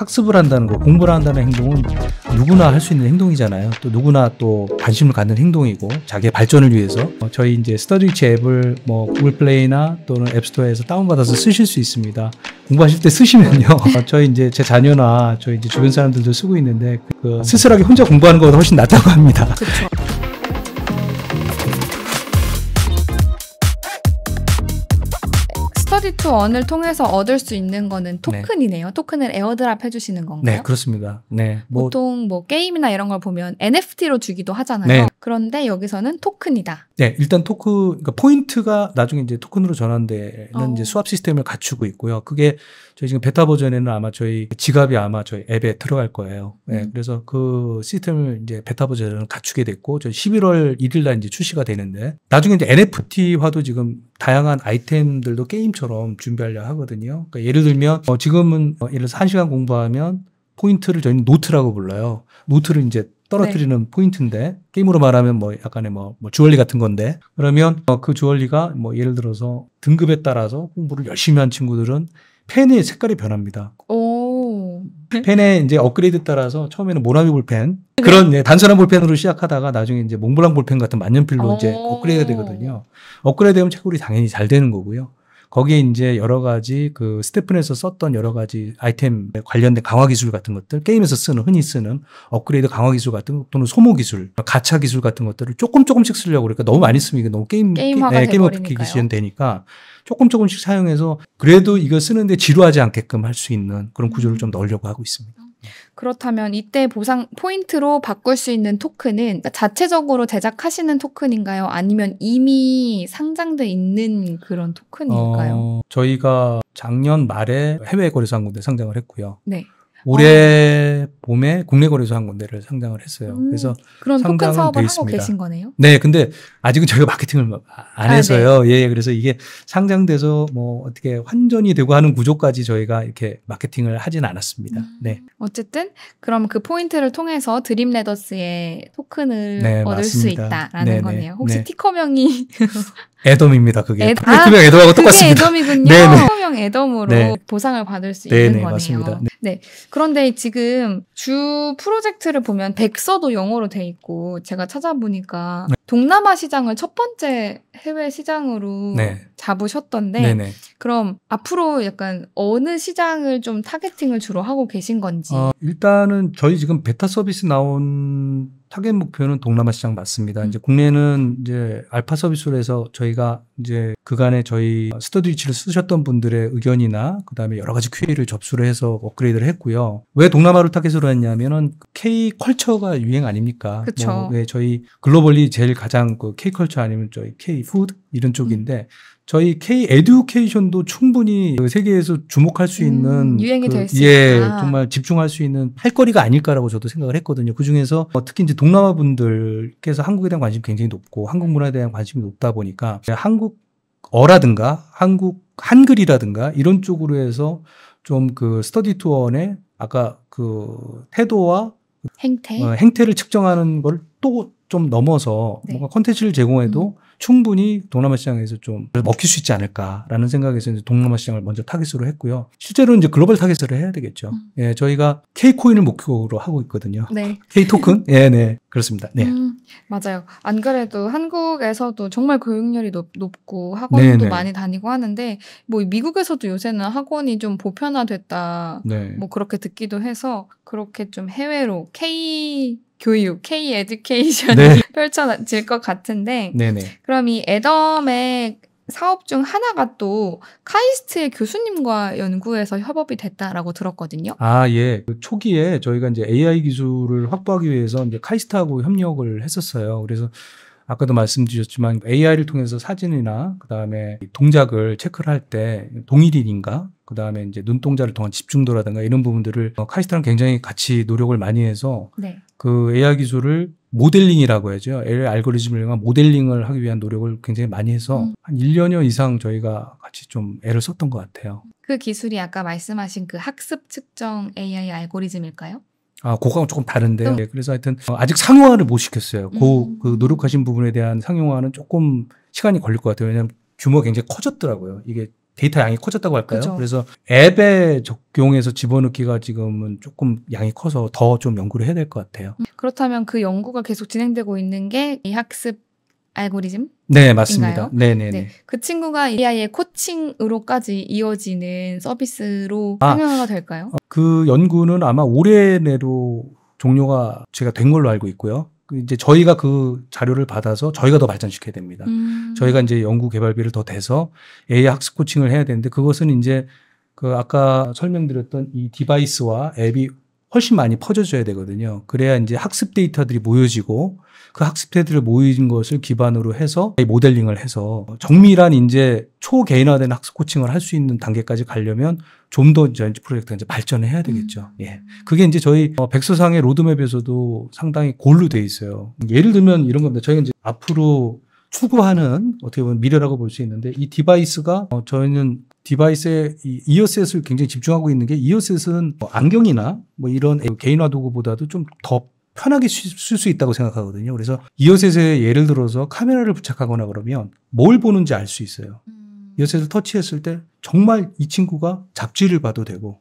학습을 한다는 거, 공부를 한다는 행동은 누구나 할 수 있는 행동이잖아요. 또 누구나 또 관심을 갖는 행동이고 자기의 발전을 위해서 어, 저희 이제 스터디치 앱을 뭐 구글 플레이나 또는 앱스토어에서 다운받아서 쓰실 수 있습니다. 공부하실 때 쓰시면요. 네. 저희 이제 제 자녀나 저희 이제 주변 사람들도 쓰고 있는데 그, 그 스스로하게 혼자 공부하는 것보다 훨씬 낫다고 합니다. 그쵸. 그렇죠. 크레딧도 원을 통해서 얻을 수 있는 거는 네. 토큰이네요. 네. 토큰을 에어드랍 해주시는 건가요? 네, 그렇습니다. 네, 뭐 보통 뭐 게임이나 이런 걸 보면 NFT로 주기도 하잖아요. 네, 그런데 여기서는 토큰이다. 네, 일단 토큰 그러니까 포인트가 나중에 이제 토큰으로 전환되는 어. 이제 수합 시스템을 갖추고 있고요. 그게 저희 지금 베타 버전에는 아마 저희 지갑이 아마 저희 앱에 들어갈 거예요. 네, 음. 그래서 그 시스템을 이제 베타 버전을 갖추게 됐고 저희 11월 1일 날 이제 출시가 되는데 나중에 이제 NFT화도 지금 다양한 아이템들도 게임처럼 준비하려 하거든요. 그러니까 예를 들면 어, 지금은 어, 예를 들어서 1시간 공부하면 포인트를 저희는 노트라고 불러요. 노트를 이제 떨어뜨리는 네. 포인트인데 게임으로 말하면 뭐 약간의 뭐, 뭐 주얼리 같은 건데 그러면 어, 그 주얼리가 뭐 예를 들어서 등급에 따라서 공부를 열심히 한 친구들은 펜의 색깔이 변합니다. 오. 펜의 이제 업그레이드 따라서 처음에는 모나미 볼펜 네. 그런 예, 단순한 볼펜으로 시작하다가 나중에 이제 몽블랑 볼펜 같은 만년필로 오. 이제 업그레이드 되거든요. 업그레이드되면 채굴이 당연히 잘 되는 거고요. 거기에 이제 여러 가지 그 스테픈에서 썼던 여러 가지 아이템 관련된 강화 기술 같은 것들, 게임에서 쓰는 흔히 쓰는 업그레이드 강화 기술 같은 것 또는 소모 기술, 가차 기술 같은 것들을 조금 조금씩 쓰려고 그러니까 너무 많이 쓰면 이게 너무 게임 게임화가 네, 게임 어이 되니까 조금 조금씩 사용해서 그래도 이거 쓰는데 지루하지 않게끔 할 수 있는 그런 구조를 음. 좀 넣으려고 하고 있습니다. 그렇다면 이때 보상 포인트로 바꿀 수 있는 토큰은 그러니까 자체적으로 제작하시는 토큰인가요? 아니면 이미 상장돼 있는 그런 토큰일까요? 어, 저희가 작년 말에 해외 거래소 한 군데 상장을 했고요. 네. 올해 어. 봄에 국내 거래소 한 군데를 상장을 했어요. 음, 그래서 그런 토큰 사업을 하고 계신 거네요. 네, 근데 아직은 저희가 마케팅을 아, 안 해서요. 아, 네. 예, 예, 그래서 이게 상장돼서 뭐 어떻게 환전이 되고 하는 구조까지 저희가 이렇게 마케팅을 하진 않았습니다. 음, 네. 어쨌든 그럼 그 포인트를 통해서 드림레더스의 토큰을 네, 얻을 맞습니다. 수 있다라는 네, 네, 거네요. 혹시 네. 티커명이 애덤입니다. 그게 애덤. 포인트명 아, 아, 애덤하고 똑같습니다. 그게 애덤이군요. 네, 네. 티커명 애덤으로 네. 보상을 받을 수 있는 거네요. 맞습니다. 네. 그런데 지금 주 프로젝트를 보면 백서도 영어로 돼 있고 제가 찾아보니까 네. 동남아 시장을 첫 번째 해외 시장으로 네. 잡으셨던데 네네. 그럼 앞으로 약간 어느 시장을 좀 타겟팅을 주로 하고 계신 건지 어, 일단은 저희 지금 베타 서비스 나온 타겟 목표는 동남아 시장 맞습니다. 음. 이제 국내는 이제 알파 서비스로 해서 저희가 이제 그간에 저희 스터디치를 쓰셨던 분들의 의견이나 그다음에 여러 가지 Q&A를 접수를 해서 업그레이드를 했고요. 왜 동남아를 타겟으로 했냐면은 K 컬처가 유행 아닙니까? 뭐 그쵸. 뭐, 왜 저희 글로벌리 제일 가장 그 K 컬처 아니면 저희 K 푸드 이런 쪽인데 음. 저희 K 에듀케이션도 충분히 그 세계에서 주목할 수 음, 있는 음, 유행이 그, 될수 예, 있다. 아. 정말 집중할 수 있는 팔거리가 아닐까라고 저도 생각을 했거든요. 그 중에서 뭐 특히 이제 동남아 분들께서 한국에 대한 관심이 굉장히 높고 한국 문화에 대한 관심이 높다 보니까 한국어라든가 한국 한글이라든가 이런 쪽으로 해서 좀 그 스터디 투어의 아까 그 태도와 행태 어, 행태를 측정하는 걸 또 좀 넘어서 네. 뭔가 콘텐츠를 제공해도 음. 충분히 동남아 시장에서 좀 먹힐 수 있지 않을까라는 생각에서 이제 동남아 시장을 먼저 타겟으로 했고요. 실제로 이제 글로벌 타겟로 해야 되겠죠. 음. 예, 저희가 K 코인을 목표로 하고 있거든요. 네. K 토큰? 예, 네. 그렇습니다. 네. 음, 맞아요. 안 그래도 한국에서도 정말 교육열이 높, 고 학원도 네네. 네. 많이 다니고 하는데 뭐 미국에서도 요새는 학원이 좀 보편화됐다. 네. 뭐 그렇게 듣기도 해서 그렇게 좀 해외로 K 교육, K 에듀케이션이 네. 펼쳐질 것 같은데 네네. 그럼 이 애덤의 사업 중 하나가 또 카이스트의 교수님과 연구해서 협업이 됐다라고 들었거든요. 아, 예. 그 초기에 저희가 이제 AI 기술을 확보하기 위해서 이제 카이스트하고 협력을 했었어요. 그래서 아까도 말씀드렸지만 AI를 통해서 사진이나 그다음에 동작을 체크를 할 때 동일인인가 그다음에 이제 눈동자를 통한 집중도라든가 이런 부분들을 어, 카이스트랑 굉장히 같이 노력을 많이 해서 네. 그 AI 기술을 모델링이라고 해야죠. AI 알고리즘을 이용한 모델링을 하기 위한 노력을 굉장히 많이 해서 음. 한 1년여 이상 저희가 같이 좀 애를 썼던 것 같아요. 그 기술이 아까 말씀하신 그 학습 측정 AI 알고리즘일까요? 아, 그거랑 조금 다른데요. 네, 그래서 하여튼 어, 아직 상용화를 못 시켰어요. 그, 음. 그 노력하신 부분에 대한 상용화는 조금 시간이 걸릴 것 같아요. 왜냐하면 규모가 굉장히 커졌더라고요. 이게 데이터 양이 커졌다고 할까요? 그쵸. 그래서 앱에 적용해서 집어넣기가 지금은 조금 양이 커서 더 좀 연구를 해야 될 것 같아요. 음. 그렇다면 그 연구가 계속 진행되고 있는 게 이 학습 알고리즘? 네, 맞습니다. 네네네. 네, 네. 네, 그 친구가 AI의 코칭으로까지 이어지는 서비스로 아. 상용화가 될까요? 그 연구는 아마 올해 내로 종료가 제가 된 걸로 알고 있고요. 그 이제 저희가 그 자료를 받아서 저희가 더 발전시켜야 됩니다. 음. 저희가 이제 연구 개발비를 더 대서 AI 학습 코칭을 해야 되는데 그것은 이제 그 아까 설명드렸던 이 디바이스와 앱이 훨씬 많이 퍼져줘야 되거든요. 그래야 이제 학습 데이터들이 모여지고 그 학습 데이터를 모인 것을 기반으로 해서 모델링을 해서 정밀한 이제 초개인화된 학습 코칭을 할 수 있는 단계까지 가려면 좀 더 이제 프로젝트가 이제 발전을 해야 되겠죠. 음. 예. 그게 이제 저희 어, 백서상의 로드맵에서도 상당히 골로 돼 있어요. 예를 들면 이런 겁니다. 저희가 이제 앞으로 추구하는 어떻게 보면 미래라고 볼 수 있는데 이 디바이스가 어, 저희는 디바이스에 이어셋을 굉장히 집중하고 있는 게 이어셋은 뭐 안경이나 뭐 이런 그 개인화 도구보다도 좀 더 편하게 쓸 수 있다고 생각하거든요. 그래서 이어셋에 예를 들어서 카메라를 부착하거나 그러면 뭘 보는지 알 수 있어요. 음. 이어셋을 터치했을 때 정말 이 친구가 잡지를 봐도 되고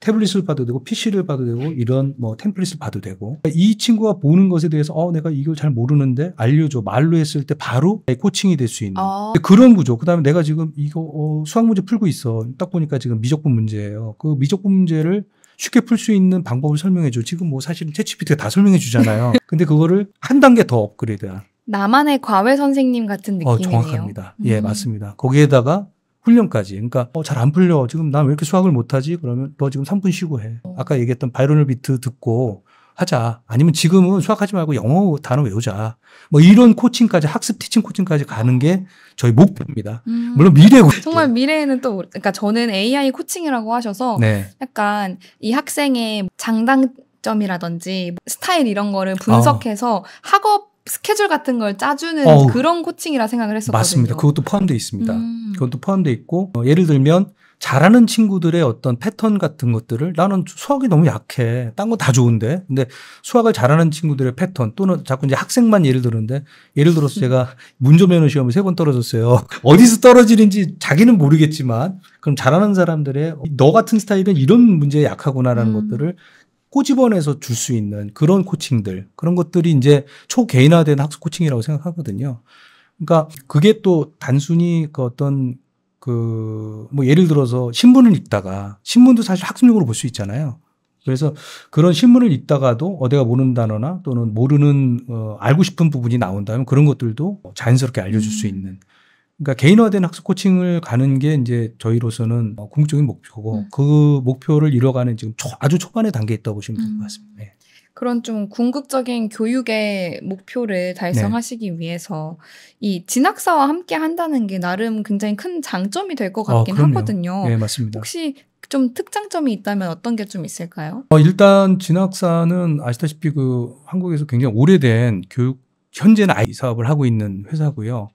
태블릿을 봐도 되고 PC를 봐도 되고 이런 뭐 템플릿을 봐도 되고 그러니까 이 친구가 보는 것에 대해서 어 내가 이걸 잘 모르는데 알려줘 말로 했을 때 바로 코칭이 될 수 있는 어. 그런 구조 그다음에 내가 지금 이거 어, 수학 문제 풀고 있어 딱 보니까 지금 미적분 문제예요 그 미적분 문제를 쉽게 풀 수 있는 방법을 설명해 줘 지금 뭐 사실은 채취피트가 다 설명해 주잖아요 근데 그거를 한 단계 더 업그레이드한 나만의 과외 선생님 같은 어, 느낌이네요. 어, 정확합니다. 예, 음. 예, 맞습니다. 거기에다가 훈련까지. 그러니까 어, 잘 안 풀려. 지금 난 왜 이렇게 수학을 못하지? 그러면 너 지금 3분 쉬고 해. 어. 아까 얘기했던 바이러널 비트 듣고 하자. 아니면 지금은 수학하지 말고 영어 단어 외우자. 뭐 이런 코칭까지 학습 티칭 코칭까지 가는 게 저희 목표입니다. 음. 물론 미래고 정말 미래에는 또 그러니까 저는 AI 코칭이라고 하셔서 네. 약간 이 학생의 장단 점이라든지 스타일 이런 거를 분석해서 어. 학업 스케줄 같은 걸 짜주는 어 그런 코칭이라 생각을 했었거든요. 맞습니다. 그것도 포함되어 있습니다. 음. 그것도 포함되어 있고 어, 예를 들면 잘하는 친구들의 어떤 패턴 같은 것들을 나는 수학이 너무 약해. 딴 거 다 좋은데. 근데 수학을 잘하는 친구들의 패턴 또는 자꾸 이제 학생만 예를 들는데 었 예를 들어서 제가 음. 문조면허 시험을 세 번 떨어졌어요. 어디서 떨어지는지 자기는 모르겠지만 그럼 잘하는 사람들의 너 같은 스타일은 이런 문제에 약하구나라는 음. 것들을 꼬집어내서 줄 수 있는 그런 코칭들 그런 것들이 이제 초개인화된 학습 코칭이라고 생각하거든요. 그러니까 그게 또 단순히 그 어떤 그 뭐 예를 들어서 신문을 읽다가 신문도 사실 학습용으로 볼 수 있잖아요. 그래서 그런 신문을 읽다가도 어디가 모르는 단어나 또는 모르는 어 알고 싶은 부분이 나온다면 그런 것들도 자연스럽게 알려줄 수 음. 있는 그러니까 개인화된 학습 코칭을 가는 게 이제 저희로서는 어, 궁극적인 목표고 음. 그 목표를 이뤄가는 지금 초, 아주 초반에 단계에 있다고 보시면 될것 음. 같습니다. 네. 그런 좀 궁극적인 교육의 목표를 달성하시기 네. 위해서 이 진학사와 함께 한다는 게 나름 굉장히 큰 장점이 될것 아, 같긴 어, 하거든요. 네, 맞습니다. 혹시 좀 특장점이 있다면 어떤 게 좀 있을까요? 어, 일단 진학사는 아시다시피 그 한국에서 굉장히 오래된 교육 현재는 아이 사업을 하고 있는 회사고요.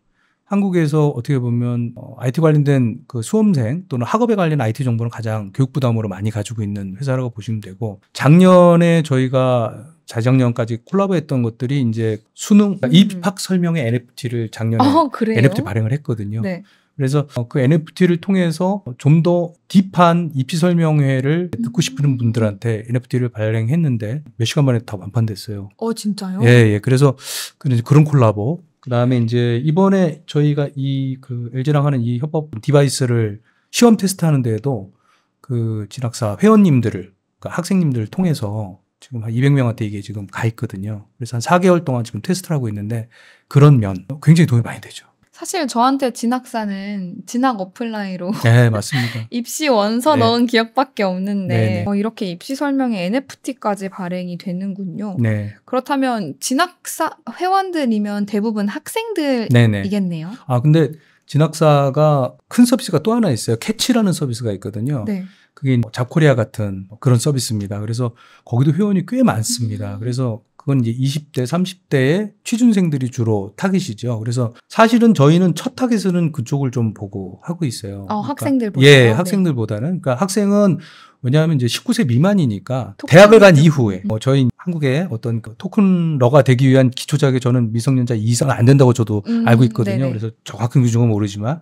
한국에서 어떻게 보면 IT 어, 관련된 그 수험생 또는 학업에 관련 IT 정보는 가장 교육 부담으로 많이 가지고 있는 회사라고 보시면 되고 작년에 저희가 자작년까지 콜라보했던 것들이 이제 수능 그러니까 입학 설명회 NFT를 작년에 어, NFT 발행을 했거든요. 네. 그래서 어, 그 NFT를 통해서 좀 더 딥한 입시 설명회를 듣고 싶은 음. 분들한테 NFT를 발행했는데 몇 시간 만에 다 완판됐어요. 어 진짜요? 예, 예. 그래서 그 그런 콜라보 그다음에 이제 이번에 저희가 이 그 LG랑 하는 이 협업 디바이스를 시험 테스트하는 데에도 그 진학사 회원님들을 그러니까 학생님들을 통해서 지금 한 200명한테 이게 지금 가 있거든요. 그래서 한 4개월 동안 지금 테스트를 하고 있는데 그런 면 굉장히 도움이 많이 되죠. 사실 저한테 진학사는 진학 어플라이로 네 맞습니다. 입시 원서 네. 넣은 기억밖에 없는데 네, 네. 어, 이렇게 입시 설명에 NFT까지 발행이 되는군요. 네. 그렇다면 진학사 회원들이면 대부분 네, 학생들이겠네요. 네네. 아 근데 진학사가 큰 서비스가 또 하나 있어요. 캐치라는 서비스가 있거든요. 네. 그게 뭐 잡코리아 같은 그런 서비스입니다. 그래서 거기도 회원이 꽤 많습니다. 음. 그래서 그건 이제 20대, 30대의 취준생들이 주로 타깃이죠. 그래서 사실은 저희는 첫 타깃은 그쪽을 좀 보고 하고 있어요. 어, 그러니까 학생들보다. 예, 네. 학생들보다는. 그러니까 학생은 왜냐하면 이제 19세 미만이니까 대학을 간 이후에 뭐 저희 한국의 어떤 그 토큰러가 되기 위한 기초자격 저는 미성년자 이상 안 된다고 저도 음, 알고 있거든요. 네네. 그래서 정확한 기준은 모르지만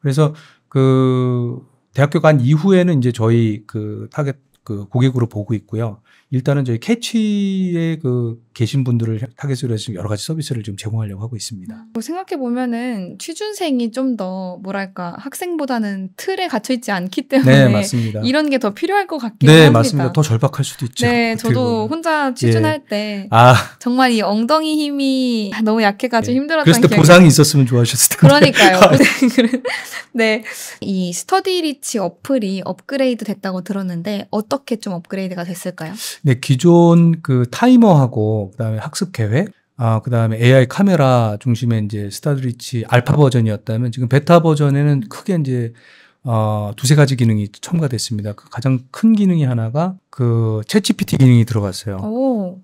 그래서 그 대학교 간 이후에는 이제 저희 그 타겟 그 고객으로 보고 있고요. 일단은 저희 캐치에 그 계신 분들을 타겟으로 해서 여러 가지 서비스를 지금 제공하려고 하고 있습니다. 뭐 생각해 보면은 취준생이 좀 더 뭐랄까 학생보다는 틀에 갇혀 있지 않기 네, 때문에 네, 맞습니다. 이런 게 더 필요할 것 같긴 네, 합니다. 네, 맞습니다. 더 절박할 수도 있죠. 네, 저도 혼자 취준할 예. 때 아. 정말 이 엉덩이 힘이 너무 약해가지고 예. 힘들었던 그랬을 때 보상이 있었으면 좋아하셨을 텐데. 그러니까요. 아, 예. 네, 이 스터디리치 어플이 업그레이드 됐다고 들었는데 어떻게 좀 업그레이드가 됐을까요? 근데 네, 기존 그 타이머하고 그다음에 학습 계획 아, 그 다음에 AI 카메라 중심의 이제 스타드리치 알파 버전이었다면 지금 베타 버전에는 크게 이제 어, 두세 가지 기능이 첨가됐습니다. 그 가장 큰 기능이 하나가 그 챗GPT 기능이 들어갔어요.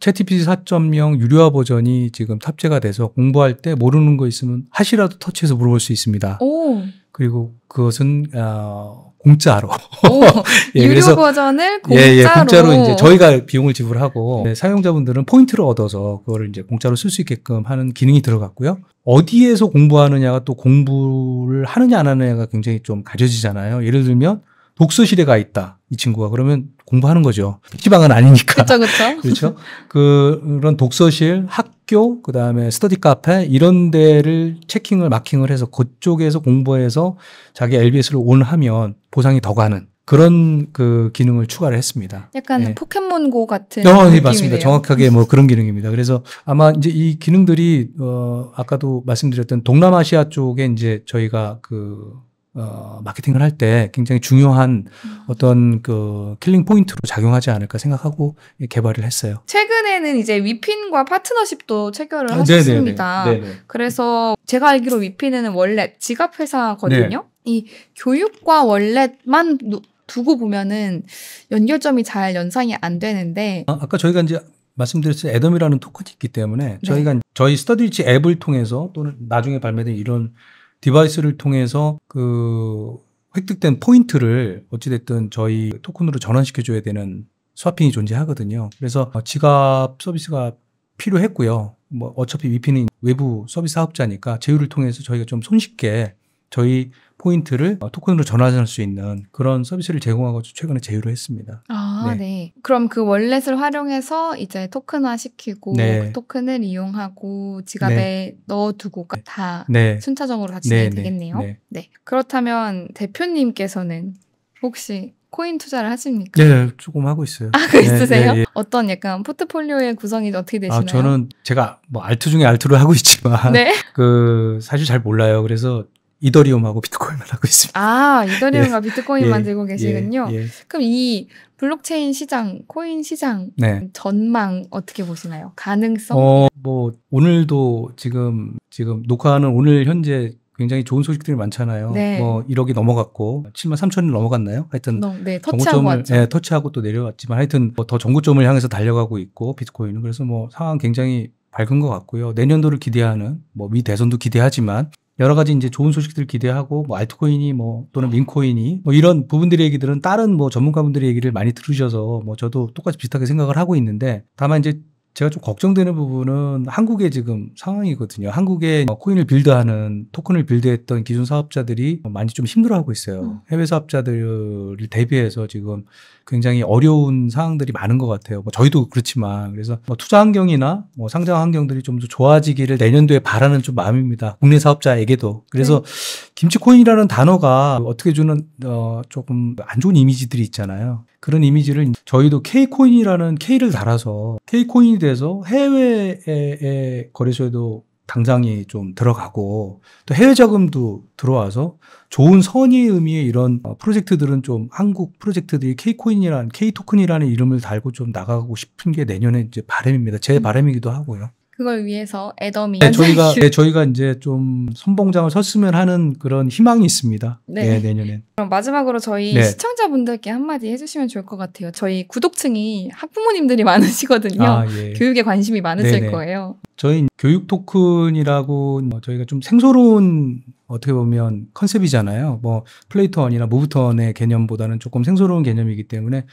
챗GPT 4.0 유료화 버전이 지금 탑재가 돼서 공부할 때 모르는 거 있으면 하시라도 터치해서 물어볼 수 있습니다. 오. 그리고 그것은 어, 공짜로. 오, 예, 그래서, 버전을 공짜로. 예, 예, 공짜로 이제 저희가 비용을 지불하고 네, 사용자분들은 포인트를 얻어서 그거를 이제 공짜로 쓸 수 있게끔 하는 기능이 들어갔고요. 어디에서 공부하느냐가 또 공부를 하느냐 안 하느냐가 굉장히 좀 가려지잖아요. 예를 들면 독서실에 가 있다 이 친구가 그러면 공부하는 거죠. PC방은 아니니까. 그렇죠. 그렇죠. 그렇죠? 그런 독서실, 학교, 그다음에 스터디 카페 이런 데를 체킹을 마킹을 해서 그쪽에서 공부해서 자기 LBS를 온하면 보상이 더 가는 그런 그 기능을 추가를 했습니다. 약간 네. 포켓몬고 같은. 어, 네, 맞습니다. 정확하게 뭐 그런 기능입니다. 그래서 아마 이제 이 기능들이 어 아까도 말씀드렸던 동남아시아 쪽에 이제 저희가 그 어, 마케팅을 할 때 굉장히 중요한 음. 어떤 그 킬링 포인트로 작용하지 않을까 생각하고 예, 개발을 했어요. 최근에는 이제 위핀과 파트너십도 체결을 아, 하셨습니다. 네네네. 네네. 그래서 제가 알기로 위핀에는 원래 지갑 회사거든요. 네. 이 교육과 원래만 두고 보면은 연결점이 잘 연상이 안 되는데 아, 아까 저희가 이제 말씀드렸듯이 애덤이라는 토큰이 있기 때문에 네. 저희가 저희 스터디치 앱을 통해서 또는 나중에 발매된 이런 디바이스를 통해서 그 획득된 포인트를 어찌됐든 저희 토큰으로 전환시켜줘야 되는 스와핑이 존재하거든요. 그래서 어, 지갑 서비스가 필요했고요. 뭐 어차피 위피는 외부 서비스 사업자니까 제휴를 통해서 저희가 좀 손쉽게 저희 포인트를 어, 토큰으로 전환할 수 있는 그런 서비스를 제공하고 최근에 제휴를 했습니다. 아, 네. 네. 그럼 그 월렛을 활용해서 이제 토큰화 시키고 네. 그 토큰을 이용하고 지갑에 네. 넣어두고 다 네. 순차적으로 다 진행이 네, 네. 되겠네요. 네. 그렇다면 대표님께서는 혹시 코인 투자를 하십니까? 예, 조금 하고 있어요. 아, 그 있으세요? 예, 예. 어떤 약간 포트폴리오의 구성이 어떻게 아, 되시나요? 아, 저는 제가 뭐 알트 중에 알트를 하고 있지만 네? 그 사실 잘 몰라요. 그래서 이더리움하고 비트코인을 하고 있습니다. 아, 이더리움과 예. 비트코인만 예. 들고 계시군요. 예. 예. 그럼 이 블록체인 시장, 코인 시장 네. 전망 어떻게 보시나요? 가능성? 어, 뭐 오늘도 지금 지금 녹화하는 오늘 현재 굉장히 좋은 소식들이 많잖아요. 네. 뭐 1억이 넘어갔고 7만 3천이 넘어갔나요? 하여튼 너, 네, 터치하고 네, 터치하고 또 내려왔지만 하여튼 뭐더 정고점을 향해서 달려가고 있고 비트코인은 그래서 뭐 상황 굉장히 밝은 것 같고요. 내년도를 기대하는 뭐미 대선도 기대하지만 여러 가지 이제 좋은 소식들 기대하고 뭐 알트코인이 뭐 또는 민코인이 뭐 이런 부분들의 얘기들은 다른 뭐 전문가분들의 얘기를 많이 들으셔서 뭐 저도 똑같이 비슷하게 생각을 하고 있는데 다만 이제 제가 좀 걱정되는 부분은 한국의 지금 상황이거든요. 한국의 뭐 코인을 빌드하는 토큰을 빌드했던 기존 사업자들이 많이 좀 힘들어하고 있어요. 음. 해외 사업자들을 대비해서 지금 굉장히 어려운 상황들이 많은 것 같아요. 뭐 저희도 그렇지만 그래서 뭐 투자 환경이나 뭐 상장 환경들이 좀 더 좋아지기를 내년도에 바라는 좀 마음입니다. 국내 사업자에게도 그래서 네. 김치 코인이라는 단어가 어떻게 주는 어 조금 안 좋은 이미지들이 있잖아요. 그런 이미지를 저희도 K코인이라는 K를 달아서 K코인이 돼서 해외의 거래소에도 당장이 좀 들어가고 또 해외 자금도 들어와서 좋은 선의의 의미의 이런 어, 프로젝트들은 좀 한국 프로젝트들이 K코인이라는 K토큰이라는 이름을 달고 좀 나가고 싶은 게 내년에 이제 바람입니다. 제 음. 바람이기도 하고요. 그걸 위해서 애덤이 네, 저희가 네, 저희가 이제 좀 선봉장을 섰으면 하는 그런 희망이 있습니다. 네, 네 내년엔. 그럼 마지막으로 저희 네. 시청자분들께 한마디 해주시면 좋을 것 같아요. 저희 구독층이 학부모님들이 많으시거든요. 아, 예. 교육에 관심이 많으실 네네. 거예요. 저희 교육 토큰이라고 뭐 저희가 좀 생소로운 어떻게 보면 컨셉이잖아요. 뭐 플레이턴이나 모브턴의 개념보다는 조금 생소로운 개념이기 때문에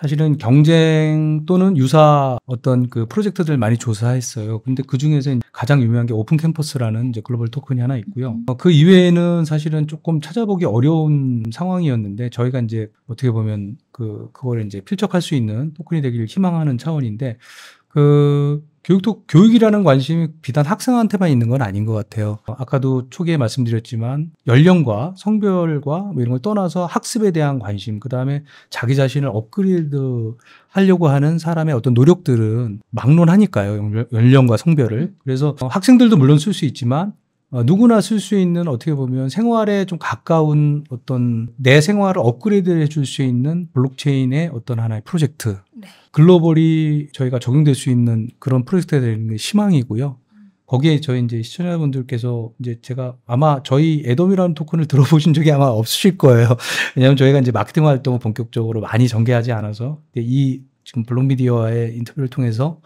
사실은 경쟁 또는 유사 어떤 그 프로젝트들 을 많이 조사했어요. 근데 그 중에서 가장 유명한 게 오픈 캠퍼스라는 이제 글로벌 토큰이 하나 있고요. 음. 어, 그 이외에는 사실은 조금 찾아보기 어려운 상황이었는데 저희가 이제 어떻게 보면 그 그걸 이제 필적할 수 있는 토큰이 되기를 희망하는 차원인데 그 교육도 교육이라는 관심이 비단 학생한테만 있는 건 아닌 것 같아요. 아까도 초기에 말씀드렸지만 연령과 성별과 뭐 이런 걸 떠나서 학습에 대한 관심, 그 다음에 자기 자신을 업그레이드 하려고 하는 사람의 어떤 노력들은 막론하니까요. 연령과 성별을. 그래서 학생들도 물론 쓸 수 있지만 어, 누구나 쓸 수 있는 어떻게 보면 생활에 좀 가까운 어떤 내 생활을 업그레이드 해 줄 수 있는 블록체인의 어떤 하나의 프로젝트. 네. 글로벌이 저희가 적용될 수 있는 그런 프로젝트가 되는 게 희망이고요. 거기에 저희 이제 시청자분들께서 이제 제가 아마 저희 애덤이라는 토큰을 들어보신 적이 아마 없으실 거예요. 왜냐하면 저희가 이제 마케팅 활동을 본격적으로 많이 전개하지 않아서 이 지금 블록미디어의 인터뷰를 통해서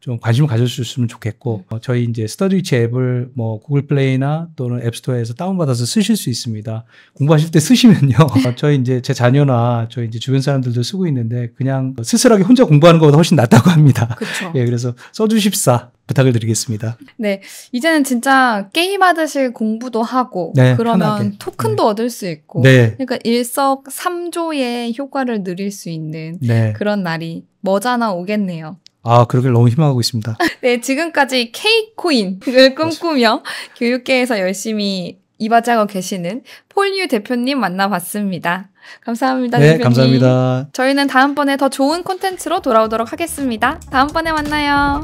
좀 관심을 가져주셨으면 좋겠고 음. 어, 저희 이제 스터디치 앱을 뭐 구글 플레이나 또는 앱스토어에서 다운받아서 쓰실 수 있습니다. 공부하실 때 쓰시면요. 네. 저희 이제 제 자녀나 저희 이제 주변 사람들도 쓰고 있는데 그냥 쓸쓸하게 혼자 공부하는 것보다 훨씬 낫다고 합니다. 그쵸. 예, 그래서 써주십사 부탁을 드리겠습니다. 네. 이제는 진짜 게임 하듯이 공부도 하고 네, 그러면 편하게. 토큰도 네. 얻을 수 있고 네. 그러니까 일석삼조의 효과를 누릴 수 있는 네. 그런 날이 머잖아 오겠네요. 아, 그러길 너무 희망하고 있습니다. 네, 지금까지 K코인을 그렇죠. 꿈꾸며 교육계에서 열심히 이바지하고 계시는 폴유 대표님 만나봤습니다. 감사합니다. 네, 대표님. 감사합니다. 저희는 다음번에 더 좋은 콘텐츠로 돌아오도록 하겠습니다. 다음번에 만나요.